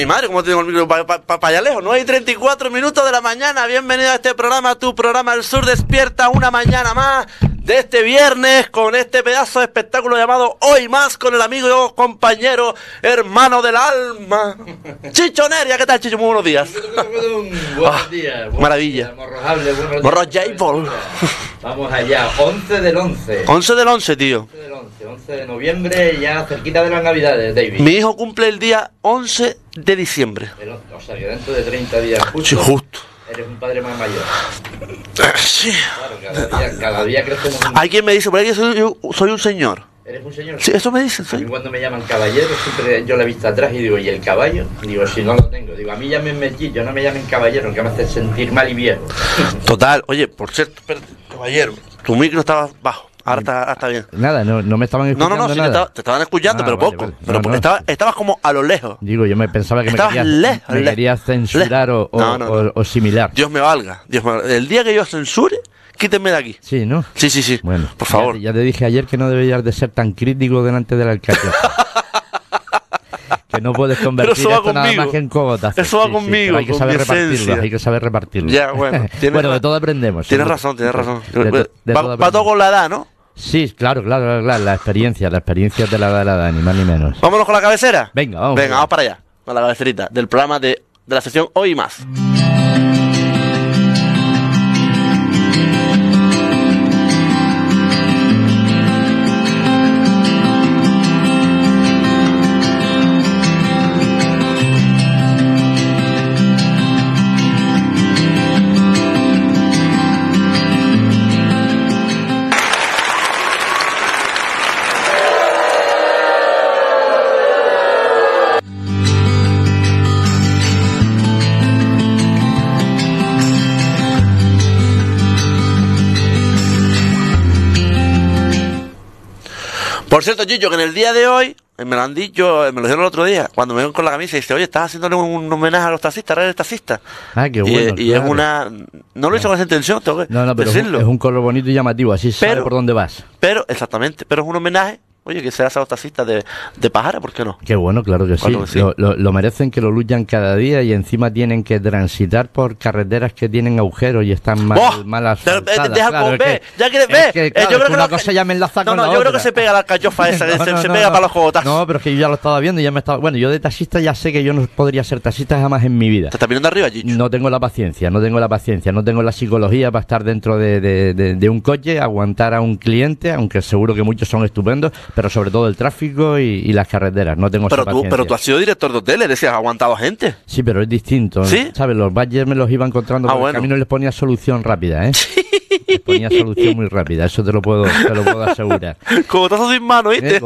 mi madre, ¿cómo tengo el micro para allá lejos? No hay 34 minutos de la mañana. Bienvenido a este programa, tu programa El Sur Despierta, una mañana más de este viernes con este pedazo de espectáculo llamado Hoy Más con el amigo, compañero, hermano del alma, Chicho Neria. ¿Qué tal, Chicho? Muy buenos días. buenos ah, días. maravilla. Morro Vamos allá, 11 del 11. 11 del 11, tío. 11 de noviembre, ya cerquita de las Navidades, David. Mi hijo cumple el día 11 de diciembre. o sea, que dentro de 30 días justo. Eres un padre más mayor. Sí. Claro, cada día, cada día Hay quien me dice, por soy, yo soy un señor. ¿Eres un señor? Sí, eso me dicen. Y cuando me llaman caballero, siempre yo la he vista atrás y digo, ¿y el caballo? Digo, si no lo tengo. Digo, a mí llámenme yo no me llamen caballero, que me hace sentir mal y viejo. Total, oye, por cierto, caballero, tu micro estaba bajo. Ahora está, bien. Nada, no, me estaban escuchando. No, no, no, Te, estaban escuchando, ah, pero poco. pero estabas como a lo lejos. Digo, yo me pensaba que me, querías, censurar O, similar. Dios me valga. Dios El día que yo censure, quítenme de aquí. Sí, ¿no? Sí, sí, sí. Bueno, por favor. Ya, ya te dije ayer que no deberías de ser tan crítico delante del alcalde. no puedes convertir eso esto que en cogotas. Eso va conmigo. hay que saber repartirlo. Hay que saber repartirlo. bueno. de todo aprendemos. Tienes razón, tienes razón. va, todo con la edad, ¿no? Sí, claro, claro, claro, la experiencia, la experiencia de la, de la edad, ni más ni menos. Vámonos con la cabecera. Venga, vamos. Venga, vamos para allá, con la cabecerita del programa de, de la sesión Hoy y Más. Por cierto, Gillo, que en el día de hoy, eh, me lo han dicho, eh, me lo dijeron el otro día, cuando me ven con la camisa, y dice, oye, estás haciéndole un homenaje a los taxistas, eres taxista. Ah, qué bueno. Eh, y, es una. No lo hice con esa intención, tengo que pero decirlo. Es un, color bonito y llamativo, así pero, sabe por dónde vas. Pero, exactamente, pero es un homenaje Oye, que serás los taxistas de pájaro, ¿por qué no? Qué bueno, claro que sí. Lo, merecen que lo luchan cada día y encima tienen que transitar por carreteras que tienen agujeros y están mal, ¡Oh! mal Deja ya quieres ve. que yo creo que una cosa ya no, no, yo creo que se pega la cachofa esa, se, pega para los No, pero es que yo ya lo estaba viendo, y ya me estaba... Bueno, yo de taxista ya sé que yo no podría ser taxista jamás en mi vida. estás mirando arriba, No tengo la paciencia, no tengo la paciencia, no tengo la psicología para estar dentro de un coche, aguantar a un cliente, aunque seguro que muchos son estupendos, pero sobre todo el tráfico y, las carreteras. No tengo pero esa paciencia. Pero tú has sido director de hoteles, decías, aguantado gente. Sí, pero es distinto. ¿eh? ¿Sí? ¿Sabes? Los badges me los iba encontrando ah, por el camino y les ponía solución rápida, ¿eh? Sí ponía solución muy rápida, eso te lo puedo, asegurar. Cogotazo sin mano, eh, ¿viste?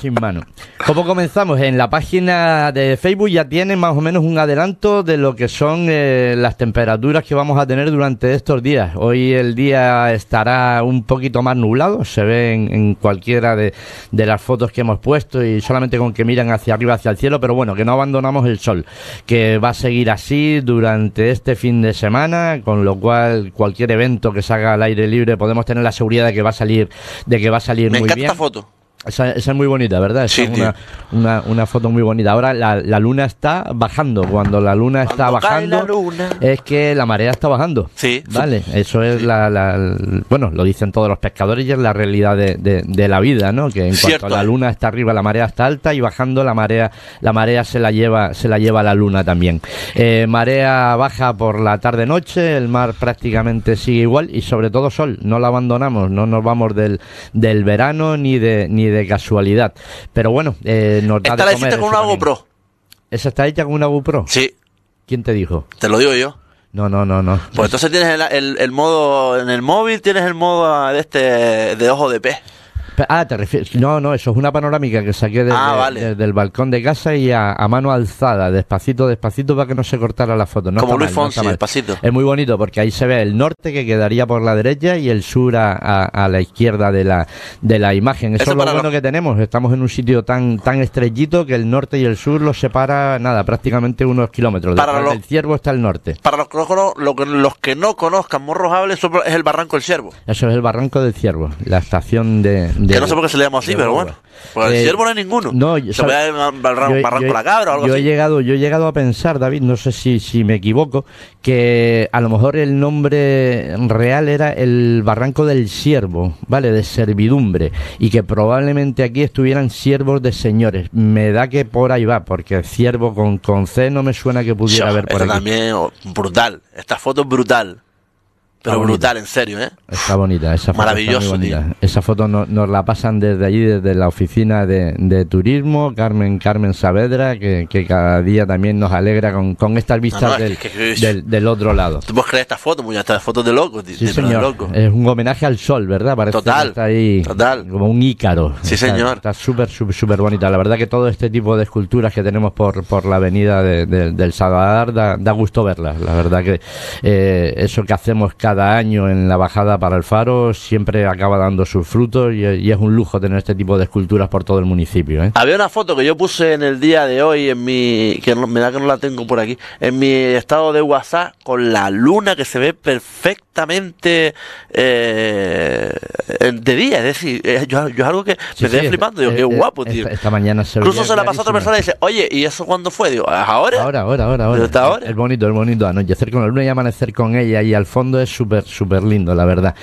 sin mano. ¿Cómo comenzamos? En la página de Facebook ya tienen más o menos un adelanto de lo que son eh, las temperaturas que vamos a tener durante estos días. Hoy el día estará un poquito más nublado, se ve en, cualquiera de, las fotos que hemos puesto y solamente con que miran hacia arriba, hacia el cielo, pero bueno, que no abandonamos el sol, que va a seguir así durante este fin de semana, con lo cual cualquier evento que salga haga la aire libre podemos tener la seguridad de que va a salir, de que va a salir muy bien. foto. Esa, es muy bonita, ¿verdad? es una, una, una, foto muy bonita. Ahora la, la, luna está bajando. Cuando la luna está bajando, es que la marea está bajando. Sí. Vale, eso es la, Bueno, lo dicen todos los pescadores y es la realidad de, de, la vida, ¿no? Que en cuanto la luna está arriba, la marea está alta y bajando la marea, la marea se la lleva, se la lleva la luna también. Eh, marea baja por la tarde-noche, el mar prácticamente sigue igual y sobre todo sol. No la abandonamos, no nos vamos del, del verano ni de, ni de casualidad. Pero bueno, eh, nos da con una GoPro? ¿Esa está hecha con una GoPro? Sí. ¿Quién te dijo? Te lo digo yo. No, no, no, no. Pues entonces tienes el, el modo en el móvil, tienes el modo ah, de este de ojo de pez. Ah, te refieres. No, no, eso es una panorámica que saqué ah, del balcón de casa y a, mano alzada, despacito, despacito, para que no se cortara la foto. No Como Luis despacito. Es muy bonito porque ahí se ve el norte que quedaría por la derecha y el sur a, la izquierda de la, de la imagen. Eso, es lo bueno que tenemos. Estamos en un sitio tan, tan estrellito que el norte y el sur los separa, nada, prácticamente unos kilómetros. El ciervo está el norte. Para los, los que no conozcan Morrojable eso es el barranco del ciervo. Eso es el barranco del ciervo, la estación de no sé por qué se le llama así, pero bueno. el ciervo eh, no ninguno. No, se barranco la cabra o algo yo así. He llegado, yo he llegado a pensar, David, no sé si, si me equivoco, que a lo mejor el nombre real era el barranco del siervo, ¿vale? De servidumbre. Y que probablemente aquí estuvieran siervos de señores. Me da que por ahí va, porque siervo con, C no me suena que pudiera haber por esta también brutal. Esta foto es brutal. Pero brutal, en serio, ¿eh? Está bonita, esa Maravilloso, Esa foto nos la pasan desde allí, desde la oficina de, turismo, Carmen Carmen Saavedra, que, cada día también nos alegra con, con estas vistas ah, del, otro lado. Tú puedes creer estas fotos, muchas estas fotos de locos, sí, señor. Es un homenaje al sol, ¿verdad? Parece total, está ahí como un ícaro. Sí, señor. Está súper, súper bonita. La verdad que todo este tipo de esculturas que tenemos por, por la avenida del Salvador da, gusto verlas. La verdad que eh, eso que hacemos cada cada año en la bajada para el faro siempre acaba dando sus frutos y, es un lujo tener este tipo de esculturas por todo el municipio. ¿eh? Había una foto que yo puse en el día de hoy, en mi, que no, me da que no la tengo por aquí, en mi estado de WhatsApp con la luna que se ve perfecta eh, de día. Es decir, eh, yo, es algo que me estoy flipando. Digo, eh, qué guapo, tío. Esta, mañana se Incluso se la pasó a otra persona y dice, oye, ¿y eso cuándo fue? Digo, ah, ¿ahora? Ahora, ahora, ahora. El bonito, el bonito anochecer con la luna y amanecer con ella. Y al fondo es súper, súper lindo, la verdad.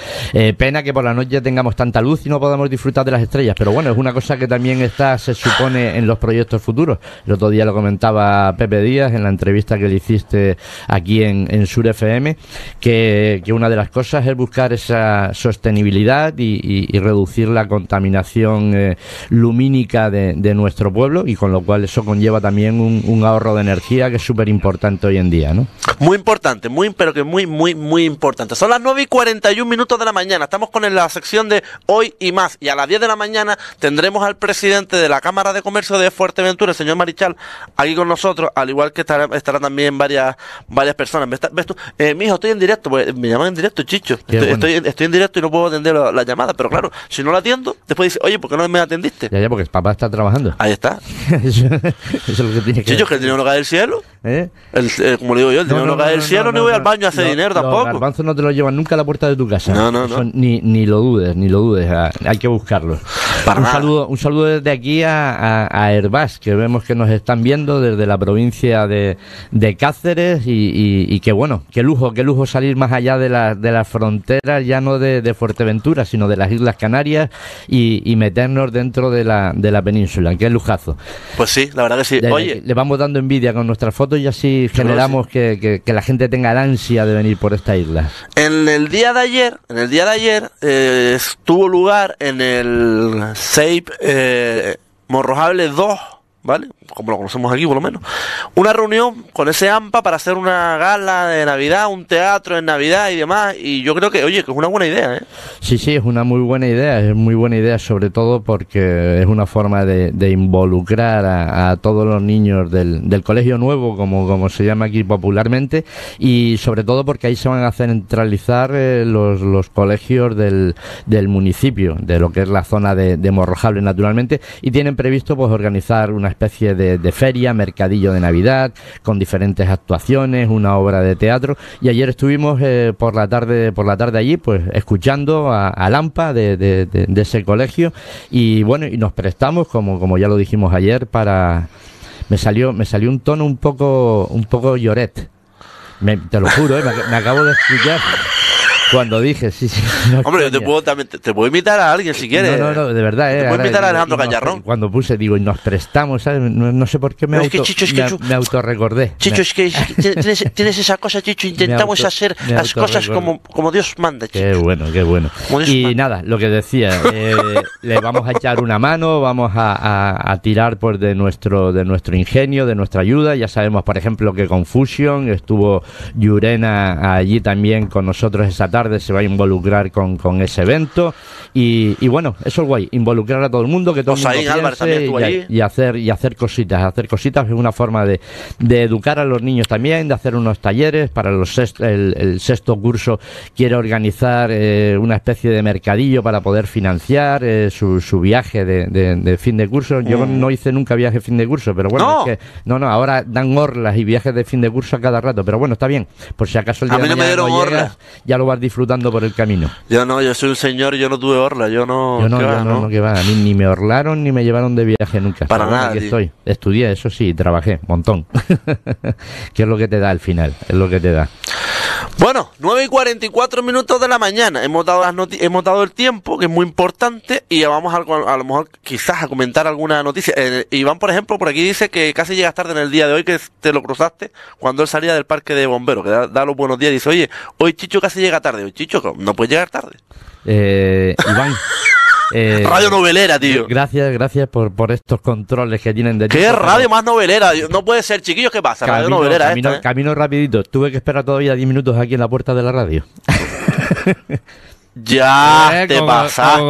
pena que por la noche tengamos tanta luz y no podamos disfrutar de las estrellas. Pero bueno, es una cosa que también está, se supone, en los proyectos futuros. El otro día lo comentaba Pepe Díaz en la entrevista que le hiciste aquí en, Sur FM, que, que una de las cosas es buscar esa sostenibilidad y, reducir la contaminación eh, lumínica de, nuestro pueblo y con lo cual eso conlleva también un, ahorro de energía que es súper importante hoy en día, ¿no? Muy importante, muy, pero que muy, muy, muy importante. Son las 9 y 41 minutos de la mañana. Estamos con la sección de hoy y más. Y a las 10 de la mañana tendremos al presidente de la Cámara de Comercio de Fuerteventura, el señor Marichal, aquí con nosotros, al igual que estarán también varias, varias personas. ¿Ves tú? Eh, mijo, estoy en directo, pues, me llaman directo, Chicho. Estoy, estoy, en directo y no puedo atender la, llamada, pero claro, si no la atiendo, después dice, oye, ¿por qué no me atendiste? Ya, ya, porque papá está trabajando. Ahí está. eso, es lo que tiene que Chicho, que el dinero no cae del cielo. ¿Eh? El, eh, como le digo yo, el dinero no, cae del cielo, ni voy al baño a hacer dinero tampoco. Los no te lo llevan nunca a la puerta de tu casa. No, no, no. ni, ni lo dudes, ni lo dudes. Ah, hay que buscarlo Para un, saludo, un saludo desde aquí a, a, a que vemos que nos están viendo desde la provincia de, de Cáceres y, y, y qué bueno, qué lujo, qué lujo salir más allá de la la, de las fronteras ya no de, Fuerteventura, sino de las Islas Canarias y, meternos dentro de la, de la península, que es lujazo. Pues sí, la verdad que sí. Oye. Le vamos dando envidia con nuestras fotos y así generamos que, la gente tenga la ansia de venir por esta isla. En el día de ayer, en el día de ayer, eh, tuvo lugar en el SAPE eh, Morrojable 2, ¿vale? como lo conocemos aquí por lo menos, una reunión con ese AMPA para hacer una gala de Navidad, un teatro en Navidad y demás, y yo creo que, oye, que es una buena idea, ¿eh? Sí, sí, es una muy buena idea, es muy buena idea sobre todo porque es una forma de, involucrar a, todos los niños del, colegio nuevo, como, como se llama aquí popularmente, y sobre todo porque ahí se van a centralizar eh, los, colegios del, municipio, de lo que es la zona de, de Morrojable naturalmente, y tienen previsto pues organizar una especie de de, feria, mercadillo de Navidad, con diferentes actuaciones, una obra de teatro. Y ayer estuvimos eh, por la tarde, por la tarde allí, pues escuchando a, Lampa de, ese colegio. Y bueno, y nos prestamos, como, como ya lo dijimos ayer, para me salió, me salió un tono un poco, un poco lloret. te lo juro, eh, me acabo de escuchar. Cuando dije, sí, sí. Hombre, yo te puedo, también, te, puedo invitar a alguien si quieres. No, no, de verdad. Eh, te puedo invitar a Alejandro Gallarrón. cuando puse, digo, y nos prestamos, ¿sabes? No, sé por qué me, auto, autorrecordé. Chicho, es que tienes, tienes, esa cosa, Chicho, intentamos hacer las cosas como, como Dios manda, Chicho. Qué bueno, qué bueno. Y nada, lo que decía, eh, le vamos a echar una mano, vamos a, tirar pues de nuestro, de nuestro ingenio, de nuestra ayuda. Ya sabemos, por ejemplo, que Confusion estuvo Yurena allí también con nosotros esa tarde se va a involucrar con, ese evento. Y, bueno, eso es guay, involucrar a todo el mundo, que todos el y, hacer, y hacer cositas. Hacer cositas es una forma de, de, educar a los niños también, de hacer unos talleres. Para los el, sexto curso quiere organizar eh, una especie de mercadillo para poder financiar eh, su, mm. viaje de, fin de curso. Yo no hice nunca viaje fin de curso, pero bueno, no, ahora dan orlas y viajes de fin de curso a cada rato, pero bueno, está bien. Por si acaso el día a de ya lo disfrutando por el camino. Yo no, yo soy un señor yo no tuve orla, yo no... Yo no, no, no, que va, a mí ni me orlaron ni me llevaron de viaje nunca. Para nada. Aquí estoy, estudié, eso sí, trabajé, montón. ¿Qué es lo que te da al final, es lo que te da. Bueno, 9 y 44 minutos de la mañana. Hemos dado, las hemos dado el tiempo, que es muy importante, y vamos a, a lo mejor quizás a comentar alguna noticia. Eh, Iván, por ejemplo, por aquí dice que casi llegas tarde en el día de hoy, que te lo cruzaste cuando él salía del parque de bomberos, que da, los buenos días. Y dice, oye, hoy Chicho casi llega tarde. Hoy Chicho, no puede llegar tarde. Eh, Iván. Eh, radio novelera, eh, tío. Gracias, gracias por, por estos controles que tienen de ¡Qué radio más novelera! No puede ser, chiquillos, ¿qué pasa? radio novelera, ¿eh? camino rapidito. Tuve que esperar todavía 10 minutos aquí en la puerta de la radio. Ya, eh, te, pasaste,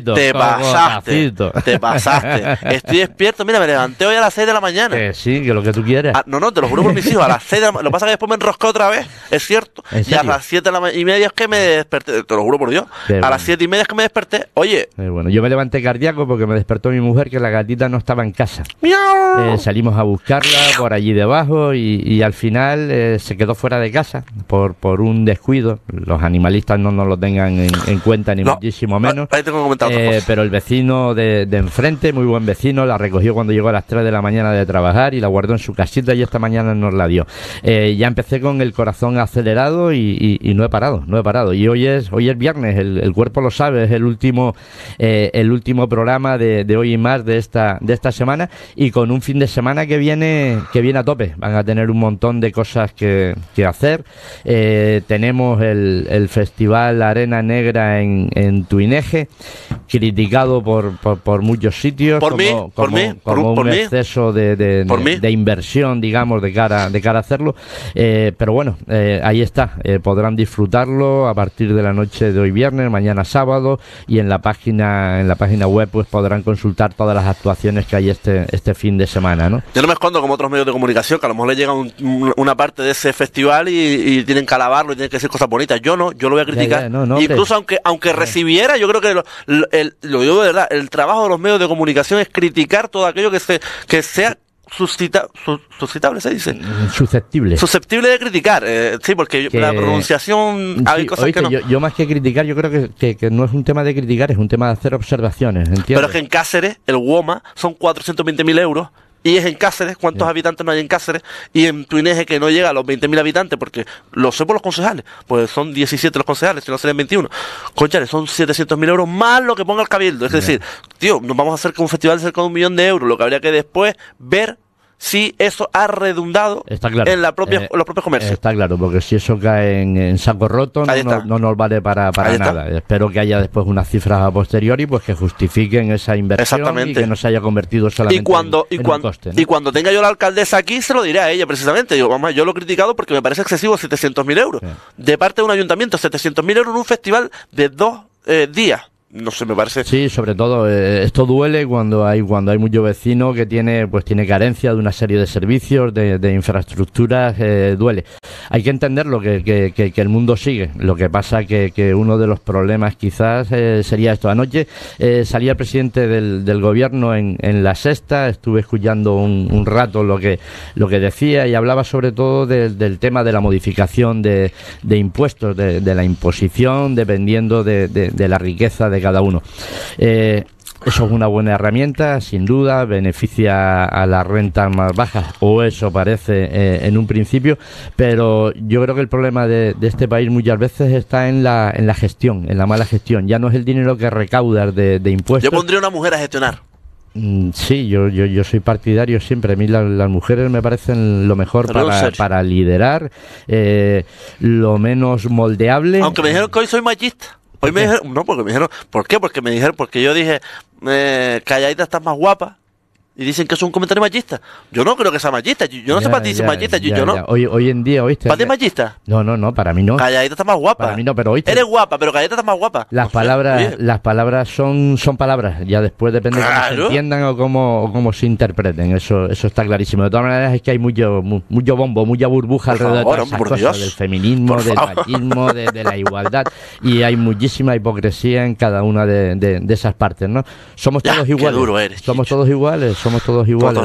te pasaste. te pasaste. Estoy despierto. Mira, me levanté hoy a las 6 de la mañana. Que sí, que lo que tú quieras. Ah, no, no, te lo juro por mis hijos. A las 6 de la mañana. Lo pasa que después me enrosqué otra vez. Es cierto. Y a las 7 y media es que me desperté. Te lo juro por Dios. a las 7 y media es que me desperté. Oye. bueno, yo me levanté cardíaco porque me despertó mi mujer que la gatita no estaba en casa. Eh, salimos a buscarla por allí debajo y, al final eh, se quedó fuera de casa por, por un descuido. Los animalistas no nos lo tengan en, cuenta ni muchísimo menos. Eh, pero el vecino de, enfrente, muy buen vecino, la recogió cuando llegó a las 3 de la mañana de trabajar y la guardó en su casita y esta mañana nos la dio. Eh, ya empecé con el corazón acelerado y, no he parado, no he parado. Y hoy es, hoy es viernes, el, cuerpo lo sabe, es el último, eh, el último programa de, hoy y más de esta, de esta semana y con un fin de semana que viene, que viene a tope. Van a tener un montón de cosas que, que hacer. tenemos el, el Festival Arena negra en, en Tuineje, criticado por, muchos sitios por como, por por, un exceso de, de, inversión, digamos, de cara, de cara a hacerlo. Eh, pero bueno, eh, ahí está, eh, podrán disfrutarlo a partir de la noche de hoy viernes, mañana sábado, y en la página, en la página web pues podrán consultar todas las actuaciones que hay este, este fin de semana. ¿no? Yo no me escondo como otros medios de comunicación, que a lo mejor le llega una parte de ese festival y, tienen que alabarlo y tienen que decir cosas bonitas. Yo no, yo lo voy a criticar. Incluso aunque, aunque recibiera, yo creo que lo, el, lo digo de verdad, el trabajo de los medios de comunicación es criticar todo aquello que, se, que sea Suscita, suscitable se dice mm, susceptible susceptible de criticar eh, sí porque la pronunciación hay cosas que no yo, más que criticar yo creo que, que, no es un tema de criticar es un tema de hacer observaciones pero es que en Cáceres el WOMA son mil euros y es en Cáceres, cuántos habitantes no hay en Cáceres, y en Tuineje que no llega a los 20.000 habitantes, porque lo sé por los concejales, pues son 17 los concejales, si no serían 21. Conchales, son 700.000 euros más lo que ponga el cabildo. Es decir, tío, nos vamos a hacer con un festival de cerca de un millón de euros, lo que habría que después ver si eso ha redundado en la propia, eh, los propios comercios. Está claro, porque si eso cae en, saco roto no, no, nos vale para, para nada. Espero que haya después unas cifras a posteriori pues que justifiquen esa inversión y que no se haya convertido solamente y cuando, en, y cuando, Y cuando tenga yo la alcaldesa aquí, se lo diré a ella precisamente. Yo, mamá, yo lo he criticado porque me parece excesivo 700.000 euros. De parte de un ayuntamiento, 700.000 euros en un festival de dos eh, días no sé, me parece. Sí, sobre todo eh, esto duele cuando hay cuando hay mucho vecino que tiene pues tiene carencia de una serie de servicios, de, infraestructuras, eh, duele. Hay que entender que, que, que, el mundo sigue. Lo que pasa que, que uno de los problemas quizás eh, sería esto. Anoche salía el presidente del, del gobierno en, en, la sexta, estuve escuchando un, un, rato lo que lo que decía y hablaba sobre todo del tema de la modificación de, de impuestos, de, la imposición, dependiendo de, la riqueza de cada uno. Eh, eso es una buena herramienta, sin duda, beneficia a las rentas más bajas, o eso parece eh, en un principio, pero yo creo que el problema de, este país muchas veces está en la, en la gestión, en la mala gestión. Ya no es el dinero que recaudas de, impuestos. Yo pondría una mujer a gestionar. Mm, sí, yo, yo, yo, soy partidario siempre. A mí las mujeres me parecen lo mejor para, liderar, eh, lo menos moldeable. Aunque me dijeron que hoy soy machista. Hoy me dijeron, no, porque me dijeron, ¿por qué? Porque me dijeron, porque yo dije, eh, Calladita estás más guapa y dicen que es un comentario machista. Yo no creo que sea machista. Yo, no sé para ti si machista. yo, no. Hoy, en día, ¿oíste? ¿Para ti machista? No, no, no, para mí no. Calladita está más guapa. Para mí no, pero ¿oíste? Eres guapa, pero Calladita está más guapa. Las palabras las palabras son, son palabras. Ya después depende de cómo se entiendan o cómo, cómo se interpreten. Eso eso está clarísimo. De todas maneras, es que hay mucho, mucho bombo, mucha burbuja alrededor de del feminismo, del machismo, de, la igualdad. Y hay muchísima hipocresía en cada una de, esas partes, ¿no? Somos todos iguales. duro eres, somos todos iguales somos todos iguales.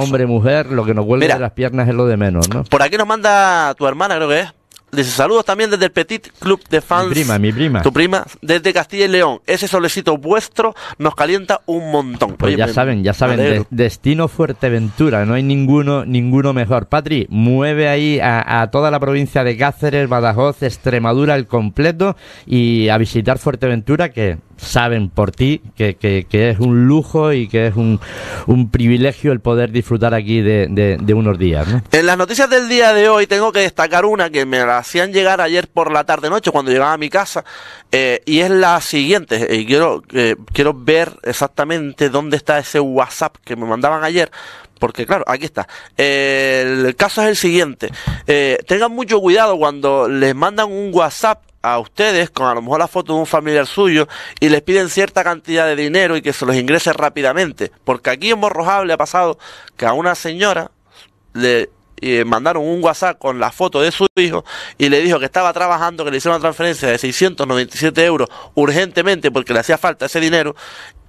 Hombre, mujer, lo que nos vuelve de las piernas es lo de menos, ¿no? Por aquí nos manda tu hermana, creo que es. Dice saludos también desde el Petit Club de Fans. Mi prima, mi prima. Tu prima, desde Castilla y León. Ese solecito vuestro nos calienta un montón. Pues ya saben, ya saben. destino Fuerteventura. No hay ninguno, ninguno mejor. Patri, mueve ahí a, a, toda la provincia de Cáceres, Badajoz, Extremadura, el completo. Y a visitar Fuerteventura, que saben por ti que, es un lujo y que es un, un privilegio el poder disfrutar aquí de, de, unos días. En las noticias del día de hoy tengo que destacar una que me la hacían llegar ayer por la tarde-noche cuando llegaba a mi casa eh, y es la siguiente. Eh, y quiero, eh, quiero ver exactamente dónde está ese WhatsApp que me mandaban ayer porque claro, aquí está. el caso es el siguiente. tengan mucho cuidado cuando les mandan un WhatsApp a ustedes con a lo mejor la foto de un familiar suyo y les piden cierta cantidad de dinero y que se los ingrese rápidamente. Porque aquí en Borrojable ha pasado que a una señora le y mandaron un WhatsApp con la foto de su hijo y le dijo que estaba trabajando, que le hicieron una transferencia de 697 euros urgentemente porque le hacía falta ese dinero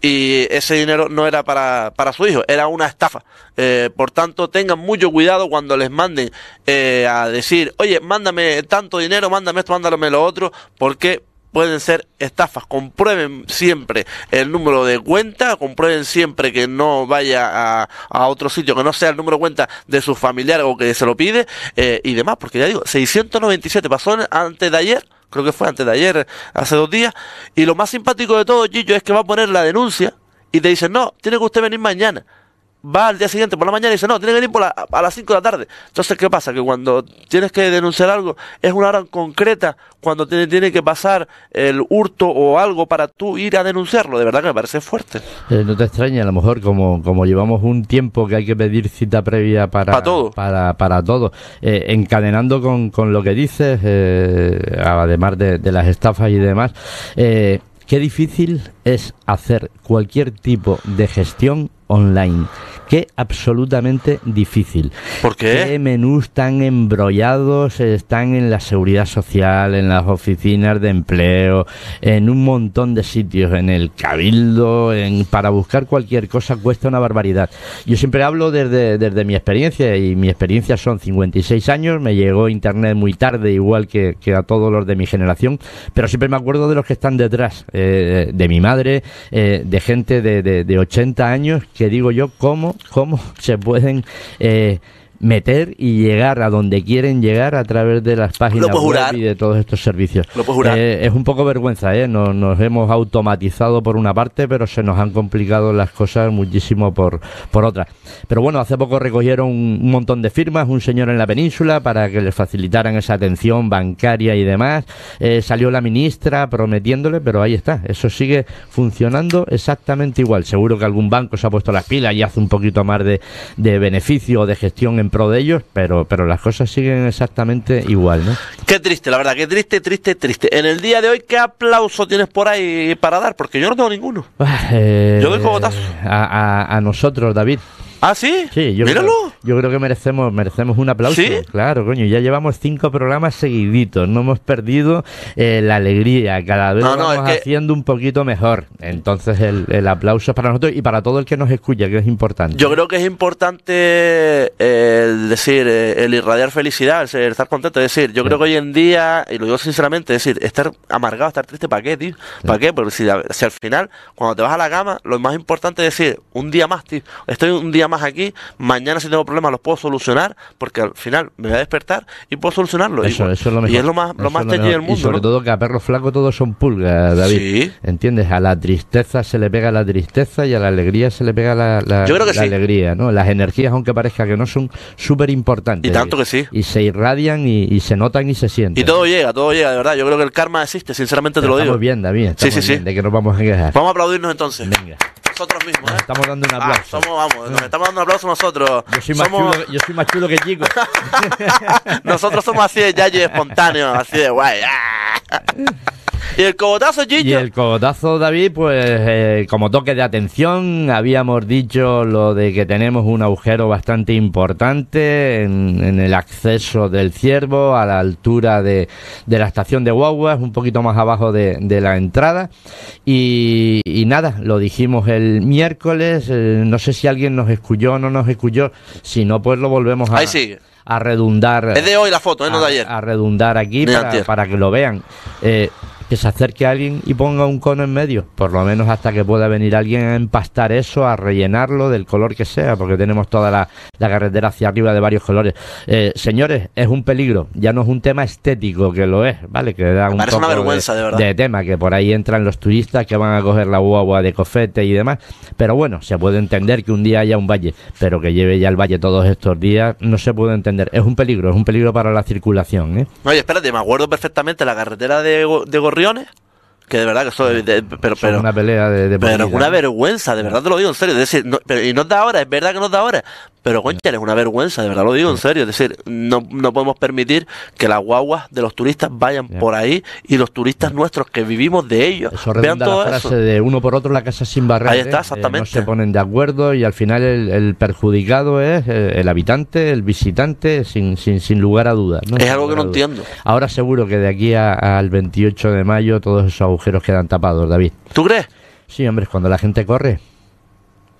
y ese dinero no era para, su hijo, era una estafa. Eh, por tanto, tengan mucho cuidado cuando les manden eh, a decir, oye, mándame tanto dinero, mándame esto, mándame lo otro, porque pueden ser estafas. Comprueben siempre el número de cuenta, comprueben siempre que no vaya a, otro sitio, que no sea el número de cuenta de su familiar o que se lo pide eh, y demás, porque ya digo, 697 pasó antes de ayer. Creo que fue antes de ayer, hace dos días. Y lo más simpático de todo, Gillo, es que va a poner la denuncia y te dicen, no, tiene que usted venir mañana va al día siguiente por la mañana y dice, no, tiene que ir por a las 5 de la tarde. Entonces, ¿qué pasa? Que cuando tienes que denunciar algo, es una hora concreta cuando tiene, tiene que pasar el hurto o algo para tú ir a denunciarlo. De verdad que me parece fuerte. Eh, no te extraña, a lo mejor como, llevamos un tiempo que hay que pedir cita previa para, para todo. Para, eh, todo. encadenando con, lo que dices, eh, además de, de, las estafas y demás, qué difícil es hacer cualquier tipo de gestión online. Qué absolutamente difícil. ¿Por qué? menús tan embrollados están en la seguridad social, en las oficinas de empleo, en un montón de sitios, en el cabildo, en, para buscar cualquier cosa cuesta una barbaridad. Yo siempre hablo desde, mi experiencia y mi experiencia son 56 años, me llegó Internet muy tarde, igual que, a todos los de mi generación, pero siempre me acuerdo de los que están detrás, eh, de mi madre, eh, de gente de, de, de 80 años que digo yo, cómo, cómo se pueden eh, meter y llegar a donde quieren llegar a través de las páginas web y de todos estos servicios. Eh, es un poco vergüenza, ¿eh? Nos, hemos automatizado por una parte, pero se nos han complicado las cosas muchísimo por, por otra. Pero bueno, hace poco recogieron un montón de firmas, un señor en la península, para que les facilitaran esa atención bancaria y demás. Eh, salió la ministra prometiéndole, pero ahí está. Eso sigue funcionando exactamente igual. Seguro que algún banco se ha puesto las pilas y hace un poquito más de, de beneficio o de gestión en pro de ellos, pero, pero las cosas siguen exactamente igual, ¿no? Qué triste, la verdad, qué triste, triste, triste. En el día de hoy, ¿qué aplauso tienes por ahí para dar? Porque yo no tengo ninguno. Ah, eh, yo doy como a, a, a nosotros, David. ¿Ah, sí? Sí, yo, Míralo. Creo, yo creo que merecemos, merecemos un aplauso. ¿Sí? Claro, coño, ya llevamos cinco programas seguiditos, no hemos perdido eh, la alegría, cada vez no, lo haciendo un poquito mejor. Entonces el, aplauso es para nosotros y para todo el que nos escucha, que es importante. Yo creo que es importante eh, decir, eh, el irradiar felicidad, el estar contento, es decir, yo creo que hoy en día, y lo digo sinceramente, decir, estar amargado, estar triste, ¿para qué, tío? ¿Para qué? Porque si, si, al final, cuando te vas a la cama, lo más importante es decir, un día más, tío, estoy un día más aquí, mañana si tengo problemas los puedo solucionar, porque al final me voy a despertar y puedo solucionarlo. Eso, y, eso es lo más, lo más del mundo. sobre todo que a perros flacos todos son pulgas, David. ¿Entiendes? A la tristeza se le pega la tristeza y a la alegría se le pega la, alegría, ¿no? Las energías, aunque parezca que no, son súper importantes. Y tanto que sí. Y se irradian y, se notan y se sienten. Y todo llega, todo llega, de verdad. Yo creo que el karma existe, sinceramente te lo digo. Estamos bien, David. sí, sí, sí. De que nos vamos a quejar. Vamos a aplaudirnos entonces. Venga nosotros mismos. ¿eh? estamos dando un ah, aplauso. vamos, nos estamos dando un aplauso nosotros. Yo soy, más, chulo, yo soy más chulo que Chico. nosotros somos así de yayo espontáneo, así de guay. Ah. ¿Y el cogotazo, Y el cogotazo, David, pues eh, como toque de atención, habíamos dicho lo de que tenemos un agujero bastante importante en, el acceso del ciervo a la altura de, de la estación de es un poquito más abajo de, de la entrada. Y, nada, lo dijimos el miércoles, eh, no sé si alguien nos escuchó o no nos escuchó, si no, pues lo volvemos a... a redundar. Es de hoy la foto, ¿eh? no de ayer. A, redundar aquí para, para, que lo vean. Eh, que se acerque alguien y ponga un cono en medio, por lo menos hasta que pueda venir alguien a empastar eso, a rellenarlo del color que sea, porque tenemos toda la, carretera hacia arriba de varios colores. Eh, señores, es un peligro, ya no es un tema estético, que lo es, ¿vale? Que da un poco vergüenza, de, tema, que por ahí entran los turistas que van a coger la guagua de cofete y demás, pero bueno, se puede entender que un día haya un valle, pero que lleve ya el valle todos estos días, no se puede entender. Es un peligro, es un peligro para la circulación. ¿eh? Oye, espérate, me acuerdo perfectamente la carretera de Gorri gorriones que de verdad que eso de, pero, una pelea de, pero una vergüenza de verdad te lo digo en serio decir no, pero, y no da ahora es verdad que no da ahora pero concha es una vergüenza de verdad lo digo en serio es decir no, no podemos permitir que las guaguas de los turistas vayan por ahí y los turistas nuestros que vivimos de ellos eso vean todo frase de uno por otro la casa sin barreras ahí ¿eh? está eh, exactamente no se ponen de acuerdo y al final el, perjudicado es eh, el, habitante el visitante sin, sin, sin lugar a dudas es algo que no entiendo ahora seguro que de aquí al 28 de mayo todos esos que quedan tapados, David. ¿Tú crees? Sí, hombre, cuando la gente corre.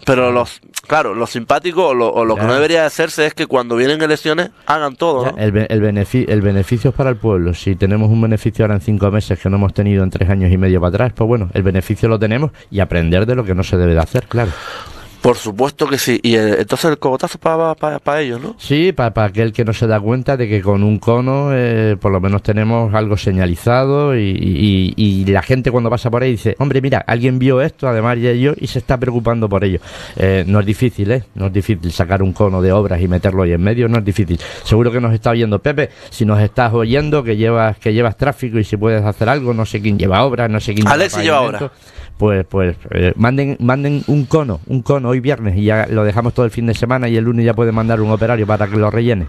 Pero los, claro, lo simpático o lo, que no debería hacerse es que cuando vienen elecciones hagan todo. ¿no? El, el beneficio es para el pueblo. Si tenemos un beneficio ahora en cinco meses que no hemos tenido en tres años y medio para atrás, pues bueno, el beneficio lo tenemos y aprender de lo que no se debe de hacer, claro. Por supuesto que sí. Y eh, entonces el cogotazo para ellos, ¿no? Sí, para aquel que no se da cuenta de que con un cono eh, por lo menos tenemos algo señalizado y, la gente cuando pasa por ahí dice, hombre, mira, alguien vio esto, además ya yo, y se está preocupando por ello. Eh, no es difícil, ¿eh? No es difícil sacar un cono de obras y meterlo ahí en medio, no es difícil. Seguro que nos está oyendo Pepe, si nos estás oyendo, que llevas, que llevas tráfico y si puedes hacer algo, no sé quién lleva obras, no sé quién... Alex lleva obras. Pues, pues, manden, manden un cono, un cono hoy viernes y ya lo dejamos todo el fin de semana y el lunes ya puede mandar un operario para que lo rellene.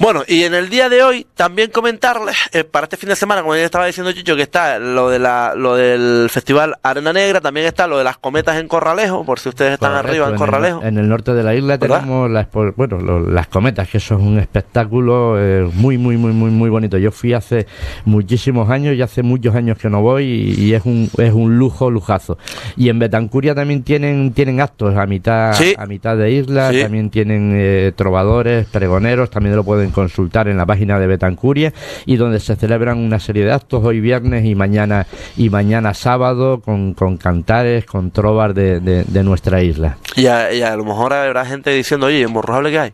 Bueno, y en el día de hoy también comentarles, para este fin de semana, como ya estaba diciendo Chicho, que está lo, de la, lo del Festival Arena Negra, también está lo de las cometas en Corralejo, por si ustedes están arriba en, Corralejo. en el norte de la isla tenemos las, bueno, las cometas, que eso es un espectáculo muy, muy, muy, muy, muy bonito. Yo fui hace muchísimos años y hace muchos años que no voy y, es, un, es un lujo, lujazo. Y en Betancuria también tienen, tienen actos a mitad, a mitad de isla, también tienen trovadores, pregoneros, también lo pueden consultar en la página de Betancuria y donde se celebran una serie de actos hoy viernes y mañana y mañana sábado con, cantares, con trovas de, nuestra isla. Y a, a, lo mejor habrá gente diciendo, oye, ¿en Morrojable qué hay?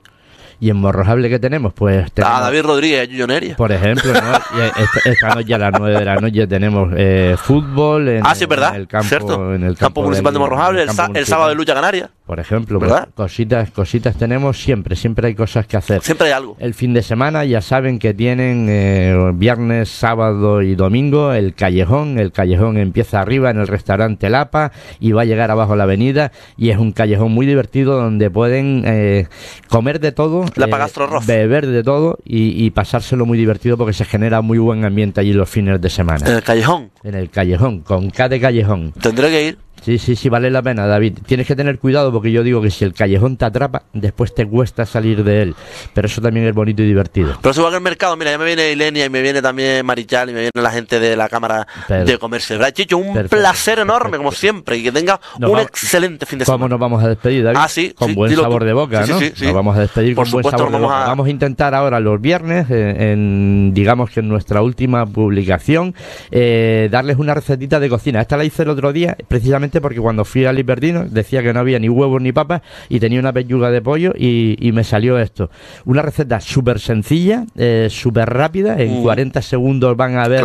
y en Morrojable qué tenemos pues David Rodríguez Junior por ejemplo eh, esta, noche a las 9 de la noche tenemos eh, fútbol en, ah, ¿verdad? el campo en el campo, municipal de Morrojable el sábado de lucha canaria por ejemplo, pues, cositas, cositas tenemos siempre, siempre hay cosas que hacer. Siempre hay algo. El fin de semana ya saben que tienen eh, viernes, sábado y domingo el callejón. El callejón empieza arriba en el restaurante Lapa y va a llegar abajo a la avenida y es un callejón muy divertido donde pueden eh, comer de todo, eh, beber de todo y, pasárselo muy divertido porque se genera muy buen ambiente allí los fines de semana. En el callejón. En el callejón, con de callejón. Tendré que ir. Sí, sí, sí, vale la pena, David. Tienes que tener cuidado porque yo digo que si el callejón te atrapa, después te cuesta salir de él. Pero eso también es bonito y divertido. Pero va al mercado, mira, ya me viene Ilenia y me viene también Marichal y me viene la gente de la Cámara de Comercio. Un placer enorme, como siempre, y que tenga un excelente fin de semana. ¿Cómo nos vamos a despedir, David? Ah, sí. Con buen sabor de boca, ¿no? nos vamos a despedir con buen sabor de boca. Vamos a intentar ahora los viernes, eh, digamos que en nuestra última publicación, eh, darles una recetita de cocina. Esta la hice el otro día, precisamente porque cuando fui al Libertino decía que no había ni huevos ni papas y tenía una pechuga de pollo y, me salió esto. Una receta súper sencilla, eh, súper rápida, en 40 mm. segundos van a ver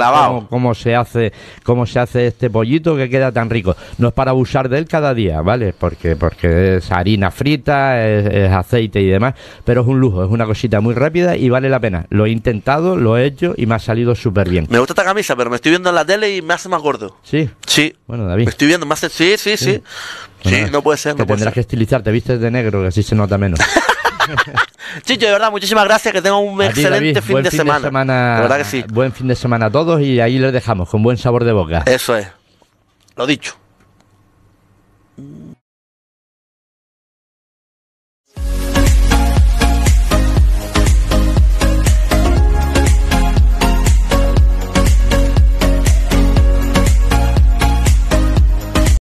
cómo, se hace, cómo se hace este pollito que queda tan rico. No es para abusar de él cada día, ¿vale? Porque, porque es harina frita, es, aceite y demás, pero es un lujo, es una cosita muy rápida y vale la pena. Lo he intentado, lo he hecho y me ha salido súper bien. Me gusta esta camisa, pero me estoy viendo en la tele y me hace más gordo. Sí. Sí. Bueno, David. Me estoy viendo, me hace sí, sí, sí. Sí, no puede ser. te tendrás que estilizar, te vistes de negro, que así se nota menos. Chicho, de verdad, muchísimas gracias, que tenga un excelente fin, de, semana. de verdad Buen fin de semana a todos y ahí les dejamos, con buen sabor de boca. Eso es. Lo dicho.